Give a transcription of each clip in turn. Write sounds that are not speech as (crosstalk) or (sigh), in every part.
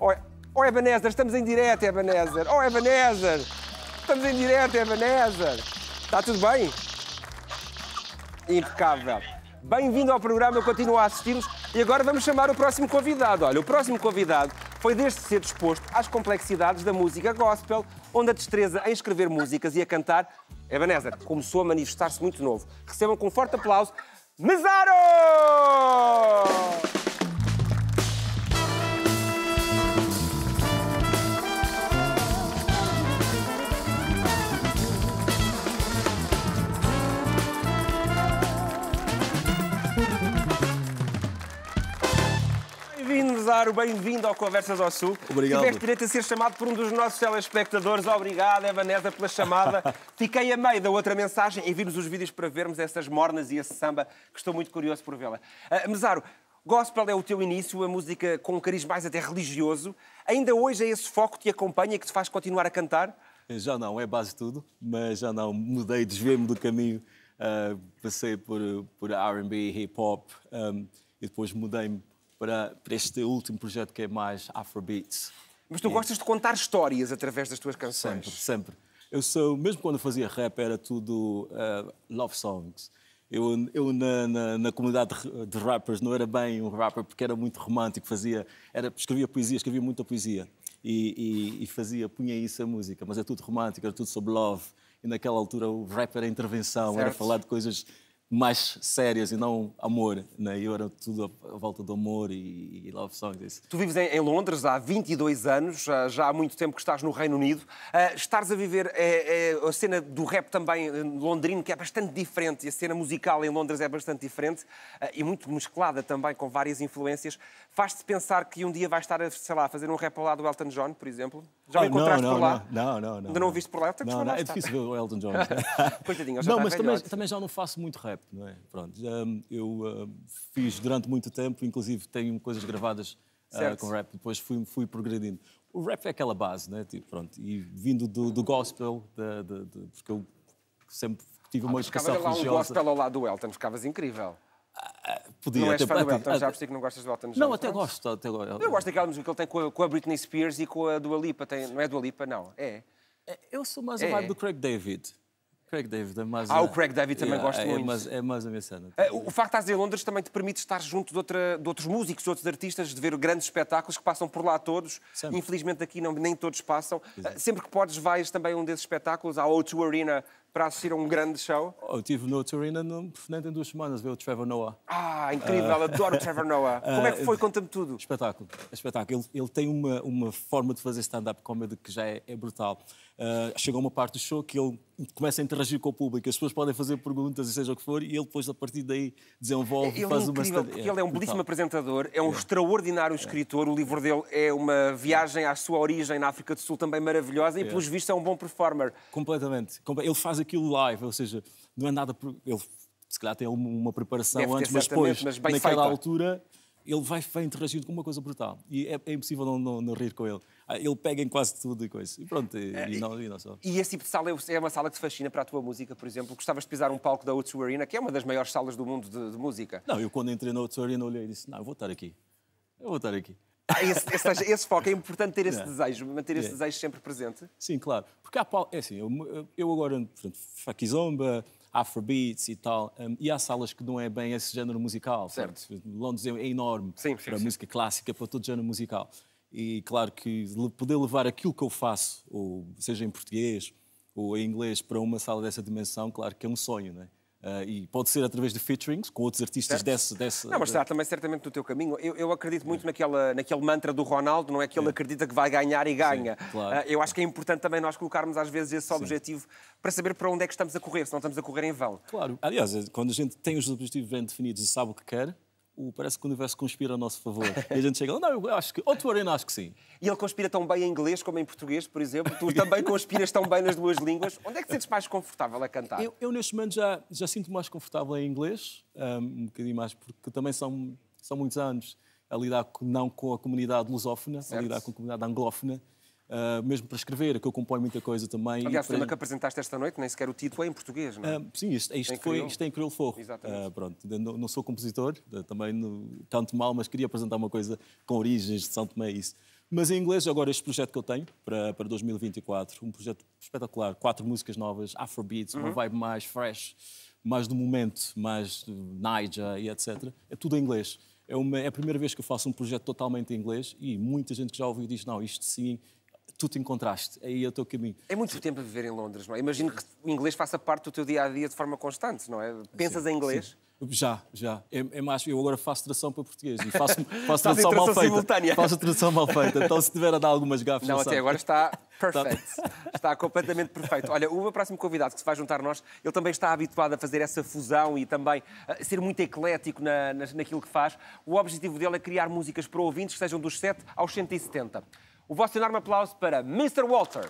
Oh, oh Ebenezer, estamos em direto, Ebenezer. Oh Ebenezer, estamos em direto, Ebenezer. Está tudo bem? Impecável. Bem-vindo ao programa, eu continuo a assisti-los e agora vamos chamar o próximo convidado. Olha, o próximo convidado foi desde ser disposto às complexidades da música gospel, onde a destreza em escrever músicas e a cantar, Ebenezer, começou a manifestar-se muito novo. Recebam com forte aplauso Mesaro! bem-vindo ao Conversas ao Sul. Obrigado. Tiveste direito a ser chamado por um dos nossos telespectadores. Obrigado, Evanesa, pela chamada. (laughs) Fiquei a meio da outra mensagem. e nos os vídeos para vermos essas mornas e esse samba, que estou muito curioso por vê-la. Uh, Mesaro, gospel é o teu início, a música com um cariz mais até religioso. Ainda hoje é esse foco que te acompanha, que te faz continuar a cantar? Eh, já não, é base tudo, mas já não, mudei, desviei-me do caminho. Uh, passei por, por R&B, hip-hop um, ah, e depois mudei-me para, para este último projeto que é mais Afrobeats. Mas tu e... gostas de contar histórias através das tuas canções? Sempre, sempre. Eu sou, mesmo quando fazia rap, era tudo uh, love songs. Eu, eu na, na, na, comunidade de rappers não era bem um rapper porque era muito romântico, fazia, era, escrevia poesia, escrevia muita poesia e, e, e fazia, punha isso a música, mas é tudo romântico, era tudo sobre love. E naquela altura o rap era intervenção, certo. era falar de coisas mais sérias e não amor, né? Eu era tudo à volta do amor e, e love songs. É isso. Tu vives em, Londres há 22 anos, já há muito tempo que estás no Reino Unido. Uh, estares a viver é, é, a cena do rap também eh, londrino, que é bastante diferente, e a cena musical em Londres é bastante diferente uh, e muito mesclada também com várias influências. Faz-te pensar que um dia vais estar, a, sei lá, a fazer um rap ao lado do Elton John, por exemplo? Já o encontraste não, por lá? Não, não, não. Ainda não o viste por lá? Então não, não, é tá. difícil ver o Elton John. (laughs) (laughs) Coitadinho, já não, tá mas também, também já não faço muito rap rap, não é? Pronto, hum, eu hum, fiz durante muito tempo, inclusive tenho coisas gravadas ah, com rap, depois fui, fui progredindo. O rap é aquela base, não é? Tipo, pronto, e vindo do, do gospel, de, de, de, porque eu sempre tive uma ah, educação religiosa. lá um gospel ao lado do Elton, ficavas incrível. Ah, podia, não és até, fã do Elton, já percebi que não gostas do Elton John. Não, até gosto. Até... Eu gosto daquela música que ele tem com a, com a, Britney Spears e com a Dua Lipa. Tem, não é Dua Lipa, não. É. é eu sou mais é. vibe do Craig David. Craig David é mais. Ah, o Craig David também yeah, muito. é, muito. Mais, é mais cena. Ah, tipo, o facto de estar em Londres também te permite estar junto de, outra, de outros músicos, de outros artistas, de ver grandes espetáculos que passam por lá todos. Sempre. Infelizmente aqui não, nem todos passam. Ah, sempre que podes, vais também a um desses espetáculos. Há O2 Arena para assistir a um grande show? Oh, eu estive no Turina nem tem duas semanas ver o Trevor Noah. Ah, incrível, uh... adoro o Trevor Noah. (laughs) Ah, Como é que foi? Conta-me tudo. Espetáculo, espetáculo. Ele, ele tem uma, uma forma de fazer stand-up comedy que já é, é brutal. Uh, chegou uma parte do show que ele começa a interagir com o público. As pessoas podem fazer perguntas e seja o que for, e ele depois, a partir daí, desenvolve ele é faz é incrível, uma... Porque é, ele é um é belíssimo apresentador, é um é. extraordinário é. escritor. O livro dele é uma viagem à sua origem na África do Sul também maravilhosa e, pelos vistos, é um bom performer. Completamente. Ele faz aquilo live, ou seja, não é nada. Ele se calhar tem uma preparação Deve antes, mas depois, mas naquela feita. altura, ele vai, vai interagindo com uma coisa brutal. E é, é impossível não, não, não, rir com ele. Ah, ele pega em quase tudo e coisa. E pronto, e, é, e, não, e não só. E esse tipo de sala é, é uma sala que te fascina para a tua música, por exemplo. Gostavas de pisar um palco da u Arena, que é uma das maiores salas do mundo de, de música. Não, eu quando entrei na u Arena olhei e disse, não, eu vou estar aqui. Eu vou estar aqui. Ah, esse, esse, esse, foco é importante ter esse é. desejo, manter esse é. desejo sempre presente. Sim, claro. Porque há é assim, eu, eu agora, portanto, Fakizomba, Afrobeats e tal, um, e há salas que não é bem esse género musical. Certo. Portanto, Londres é, é enorme sim, para sim. música clássica, para todo género musical. E claro que poder levar aquilo que eu faço, ou seja em português ou em inglês, para uma sala dessa dimensão, claro que é um sonho, não é? Uh, e pode ser através de featurings com outros artistas dessa desse, desse. Não, mas está também certamente no teu caminho. Eu, eu acredito muito é. naquela, naquele mantra do Ronaldo, não é que ele é. acredita que vai ganhar e ganha. Sim, claro. uh, eu acho que é importante também nós colocarmos às vezes esse Sim. objetivo para saber para onde é que estamos a correr, se não estamos a correr em vão. Claro, aliás, é, quando a gente tem os objetivos bem definidos e sabe o que quer, o, uh, parece que o universo conspira a nosso favor. E a gente chega lá, oh, não, eu acho que, outro tu arena, acho que sim. E ele conspira tão bem em inglês como em português, por exemplo. Tu também conspiras tão bem nas duas línguas. Onde é que te sentes mais confortável a cantar? Eu, eu neste momento, já, já sinto mais confortável em inglês, um, bocadinho mais, porque também são, são muitos anos a lidar com, não com a comunidade lusófona, certo. a lidar com a comunidade anglófona uh, mesmo para escrever, que eu componho muita coisa também. Aliás, o tema que apresentaste esta noite, nem sequer o título é em português, não é? Uh, sim, isto, isto, foi, isto é em crioulo forro. Exatamente. Uh, pronto, não, não, sou compositor, também não, canto mal, mas queria apresentar uma coisa com origens de São Tomé é isso. Mas em inglês, agora, este projeto que eu tenho para, para 2024, um projeto espetacular, quatro músicas novas, Afrobeats, uhum. uma vibe mais fresh, mais do momento, mais Naija e etc. É tudo em inglês. É, uma, é, a primeira vez que eu faço um projeto totalmente em inglês e muita gente que já ouviu diz: não, isto sim tu te encontraste, aí é o teu caminho. É muito tempo a viver em Londres, não é? Imagino que o inglês faça parte do teu dia a dia de forma constante, não é? Pensas sim, em inglês? Sim. Já, já. É, é, mais, eu agora faço tradução para português e faço, (laughs) faço tradução, mal feita. Simultânea. Faço tradução mal feita. Então, se tiver a dar algumas gafas. Não, até sabe. agora está (laughs) tá. perfeito. está completamente perfeito. Olha, o meu próximo convidado que se vai juntar a nós, ele também está habituado a fazer essa fusão e também a ser muito eclético na, na, naquilo que faz. O objetivo dele é criar músicas para ouvintes que sejam dos 7 aos 170. O vosso enorme aplauso para Mr. Walter.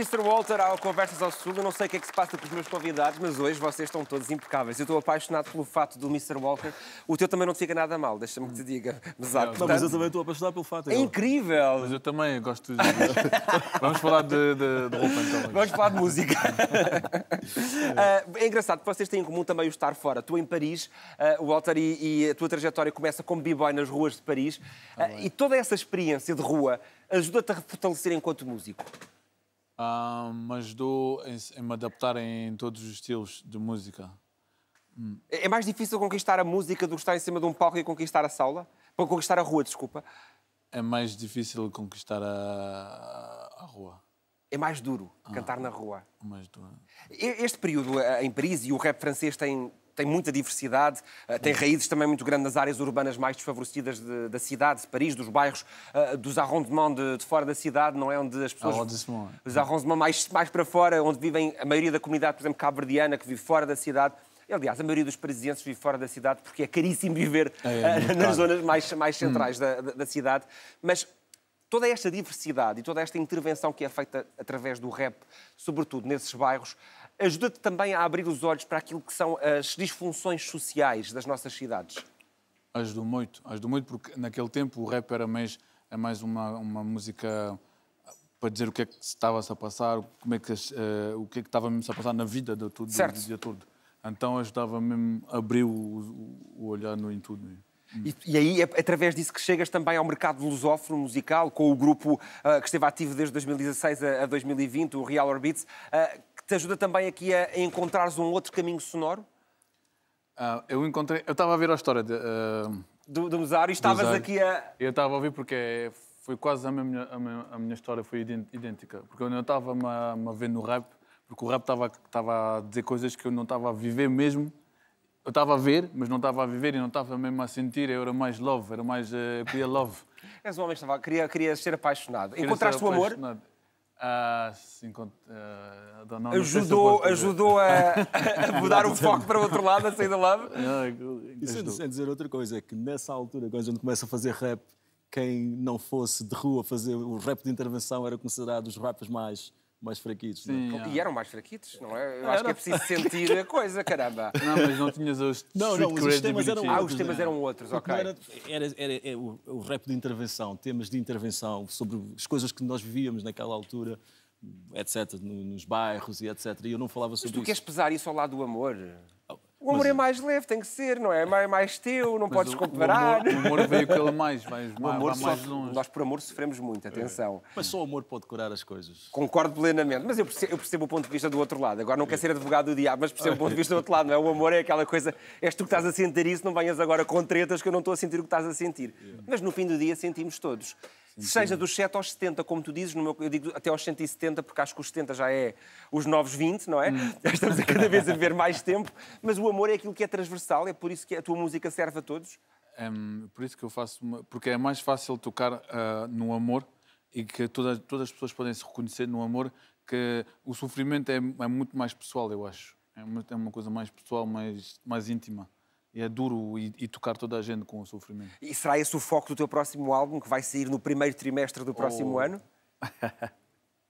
Mr. Walter ao Conversas ao Sul. Eu não sei o que é que se passa com os meus convidados, mas hoje vocês estão todos impecáveis. Eu estou apaixonado pelo fato do Mr. Walter. O teu também não te fica nada mal, deixa-me que te diga. Mas, não, portanto... mas eu também estou apaixonado pelo fato. É incrível! Mas eu também gosto de... (laughs) Vamos falar de, de, de roupa então. Vamos falar de música. (laughs) Ah, é engraçado, vocês têm em comum também o estar fora. Tu em Paris, ah, o Walter, e, e, a tua trajetória começa como b-boy nas ruas de Paris. Ah, ah e toda essa experiência de rua ajuda-te a fortalecer enquanto músico? Uh, mas dou em, em, me adaptar em todos os estilos de música. Hum. É, é mais difícil conquistar a música do que estar em cima de um palco e conquistar a sala? Para conquistar a rua, desculpa. É mais difícil conquistar a, a rua. É mais duro ah, cantar na rua. Mais duro. Este período eh, em Paris, e o rap francês tem tem muita diversidade, eh, tem raízes também muito grandes nas áreas urbanas mais desfavorecidas de, da cidade, de Paris, dos bairros, eh, dos arrondements de, de, fora da cidade, não é? Onde as pessoas. Os arrondements mais, mais para fora, onde vivem a maioria da comunidade, por exemplo, cabo-verdiana, que vive fora da cidade. Aliás, a maioria dos parisienses vive fora da cidade porque é caríssimo viver é, é, eh, nas claro. zonas mais, mais hum. centrais hum. da, da cidade. Mas toda esta diversidade e toda esta intervenção que é feita através do rap, sobretudo nesses bairros, ajuda-te também a abrir os olhos para aquilo que são as disfunções sociais das nossas cidades? Ajudou muito, ajudou muito, porque naquele tempo o rap era mais, é mais uma, uma música ah, para dizer o que é que estava-se a passar, como é que, uh, o que é que estava mesmo a passar na vida de tudo, certo. do dia todo. Então ajudava mesmo a abrir o, o olhar no, em tudo. E, e, aí, é através disso que chegas também ao mercado lusófono musical, com o grupo uh, que esteve ativo desde 2016 a, a 2020, o Real Orbits. Uh, te ajuda também aqui a encontrares um outro caminho sonoro? Ah, eu encontrei. Eu estava a ver a história de, uh... do, do Musário e estavas aqui a. Eu estava a ouvir porque é, foi quase a minha, a minha, a minha história foi idêntica. Porque eu estava a me ver no rap, porque o rap estava a dizer coisas que eu não estava a viver mesmo. Eu estava a ver, mas não estava a viver e não estava mesmo a sentir. Eu era mais love, era mais. Uh, eu queria love. (laughs) És um homem que queria, queria ser apaixonado. Queria Encontraste ser apaixonado. o amor? Ah, ah ajudou, ajudou a, a (laughs) mudar o foco para o outro lado, a sair da love. E sem, sem dizer outra coisa, é que nessa altura, quando a gente começa a fazer rap, quem não fosse de rua fazer o rap de intervenção era considerado os rappers mais mais fraquitos. É? Sim, é. E eram mais fraquitos, não é? Eu ah, acho que é preciso sentir a coisa, caramba. (laughs) Não, mas não tinhas os Não, não, os temas ah, né? eram outros. Ah, os temas eram outros, ok. Era, era, era, era é, o, o rap de intervenção, temas de intervenção sobre as coisas que nós vivíamos naquela altura etc., nos bairros e etc. E eu não falava sobre Mas tu isso. queres pesar isso ao lado do amor? Ah, o amor mas, é mais leve, tem que ser, não é? É mais, teu, não podes comparar. O amor o veio pela mais, mais, (laughs) o amor mais, mais longe. Nós, por amor, sofremos muito, atenção. É. Mas só o amor pode curar as coisas. Concordo plenamente, mas eu percebo, eu percebo, o ponto de vista do outro lado. Agora não quero ser advogado do diabo, mas percebo o ponto de vista do outro lado, não é? O amor é aquela coisa, és tu que estás a sentir isso, não venhas agora com tretas que eu não estou a sentir o que estás a sentir. É. Mas no fim do dia sentimos todos seja dos 7 aos 70, como tu dizes, meu, eu digo até aos 170, porque acho que os 70 já é os novos 20, não é? Hum. (laughs) Já estamos a cada vez a ver mais tempo, mas o amor é aquilo que é transversal, é por isso que a tua música serve a todos? É por isso que eu faço, uma... porque é mais fácil tocar uh, no amor e que toda, todas as pessoas podem se reconhecer no amor, que o sofrimento é, é muito mais pessoal, eu acho. É, é uma coisa mais pessoal, mais, mais íntima é duro e, e, tocar toda a gente com o sofrimento. E será esse o foco do teu próximo álbum, que vai sair no primeiro trimestre do próximo oh. ano? (laughs)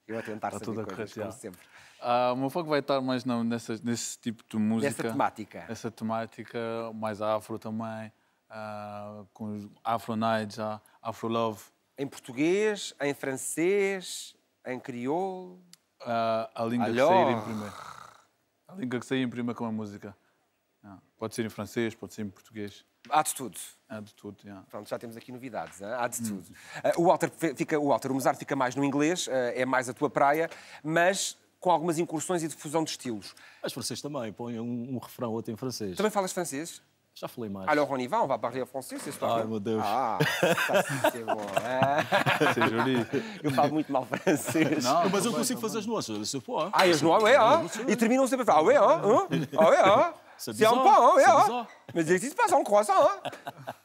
Eu a tentar Está saber coisas, como sempre. Ah, o meu foco vai estar mais não, nessa, nesse tipo de música. Nessa temática. Nessa temática, mais afro também, ah, com Afro Nights, ah, Afro Love. Em português, em francês, em crioulo? Ah, a língua que sair em primeiro. A língua que sair em primeiro com a música. Yeah. Pode ser em francês, pode ser em português. Há de tudo. Há de tudo, yeah. Pronto, já temos aqui novidades, hein? há de hum. tudo. Uh, o, Walter fica, o Walter, o Mozart fica mais no inglês, uh, é mais a tua praia, mas com algumas incursões e difusão de estilos. Mas francês também, põe um, um refrão outro em francês. Também falas francês? Já falei mais. Alors on y va, on va parler français, c'est Ai, meu Deus. Ah, é (laughs) tá bom. C'est joli. Eu falo muito mal francês. Não, mas eu consigo fazer as nuances, se for. Ah, as nuances, é, ah. E terminam sempre a falar, ah, é, é? ah, ah, (laughs) ah. C'est é um hein? É, ó. Mas existe é para um croissant,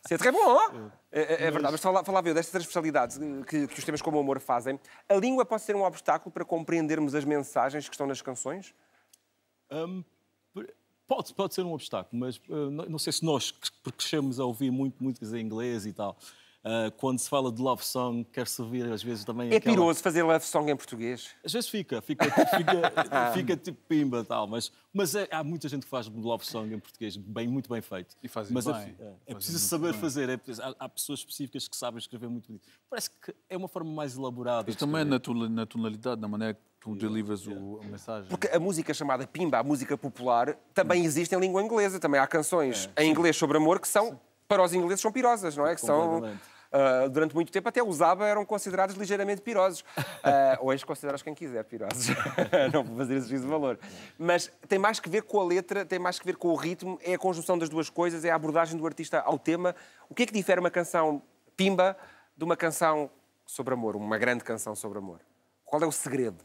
se é très bom, ó. É, é, é verdade, mas falava eu desta transversalidade que, que os temas como o amor fazem. A língua pode ser um obstáculo para compreendermos as mensagens que estão nas canções? Um, pode, pode ser um obstáculo, mas uh, não, sei se nós porque crescemos a ouvir muito, muito dizer inglês e tal. Ah, quando se fala de love song, quer-se ouvir às vezes também. É aquela... piroso fazer love song em português? Às vezes fica, fica, fica, (laughs) fica tipo pimba tal, mas, mas é, há muita gente que faz love song em português bem, muito bem feito. E faz mas é bem. É, é, é preciso saber bem. fazer, é há, há, pessoas específicas que sabem escrever muito bonito. Parece que é uma forma mais elaborada. Isto também é na, na tonalidade, na maneira que tu delivers o, a mensagem. Porque a música chamada Pimba, a música popular, também hum. existe em língua inglesa. Também há canções é, em inglês sobre amor que são, para os ingleses, são pirosas, não é? Que são ah, durante muito tempo até usava, eram considerados ligeiramente pirosos. Uh, (laughs) hoje considerados quem quiser pirosos. (laughs) não vou fazer esse juízo de valor. Mas tem mais que ver com a letra, tem mais que ver com o ritmo, é a conjunção das duas coisas, é a abordagem do artista ao tema. O que é que difere uma canção pimba de uma canção sobre amor, uma grande canção sobre amor? Qual é o segredo?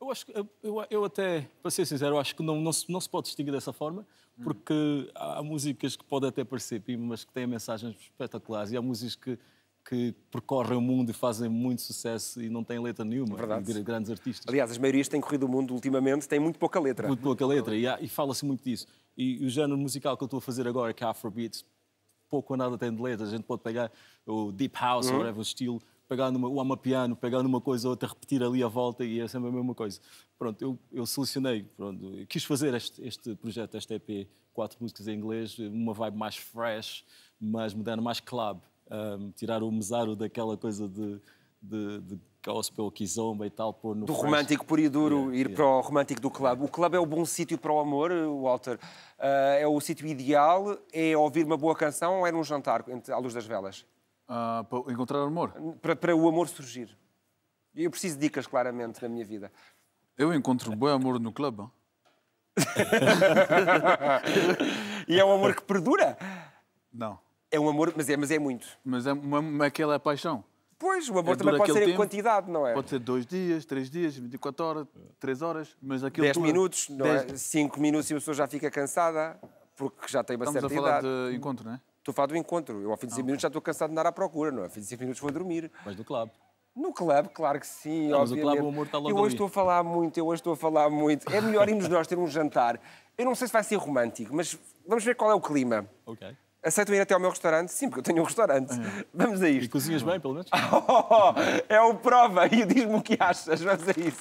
Eu acho que, eu, eu, até, para ser sincero, acho que não, não, se, não se pode distinguir dessa forma, hum. porque há músicas que podem até parecer pimba, mas que têm mensagens espetaculares, e há músicas que que percorrem o mundo e fazem muito sucesso e não têm letra nenhuma. Verdade. grandes artistas. Aliás, as maiorias têm corrido o mundo ultimamente têm muito pouca letra. Muito pouca letra, e, e fala-se muito disso. E, e, o género musical que eu estou a fazer agora, que é Afrobeat, pouco ou nada tem de letra. A gente pode pegar o Deep House, uhum. whatever, o estilo, pegar numa, o amapiano, pegar numa coisa ou outra, repetir ali a volta e é sempre a mesma coisa. Pronto, eu, eu selecionei, pronto, eu quis fazer este, este projeto, esta EP, quatro músicas em inglês, uma vibe mais fresh, mais moderna, mais club um, tirar o mesaro daquela coisa de, de, de gospel, e tal, pôr no. Do fresh. romântico puro e duro, yeah, ir yeah. para o romântico do clube O clube é o bom sítio para o amor, Walter. Uh, é o sítio ideal, é ouvir uma boa canção ou é num jantar, à luz das velas? Uh, para encontrar amor. Para, para o amor surgir. Eu preciso de dicas, claramente, na minha vida. Eu encontro bom amor no clube (laughs) e é um amor que perdura? Não. É um amor, mas é, mas é muito. Mas é uma, uma, aquela é paixão. Pois, o amor é também pode ser tempo, em quantidade, não é? Pode ser dois dias, três dias, 24 horas, três horas, mas aquilo. 10 minutos, não é? dez... é? minutos e a pessoa já fica cansada, porque já tem uma Estamos certa idade. Estamos a falar idade. de encontro, não é? Estou a falar do encontro. Eu, ao fim de cinco ah, minutos, já estou cansado de andar à procura, não é? Ao fim de cinco minutos, vou dormir. Mas do clube. No clube, claro que sim, Mas o Clube, o amor está logo eu hoje estou a falar muito, eu hoje estou a falar muito. É melhor irmos nós ter um jantar. Eu não sei se vai ser romântico, mas vamos ver qual é o clima. Ok. Aceitam ir até ao meu restaurante? Sim, porque eu tenho um restaurante. é. Vamos a isto. E cozinhas bem, pelo menos? (laughs) Oh, é o prova (laughs) e diz-me o que achas. Vamos a isso.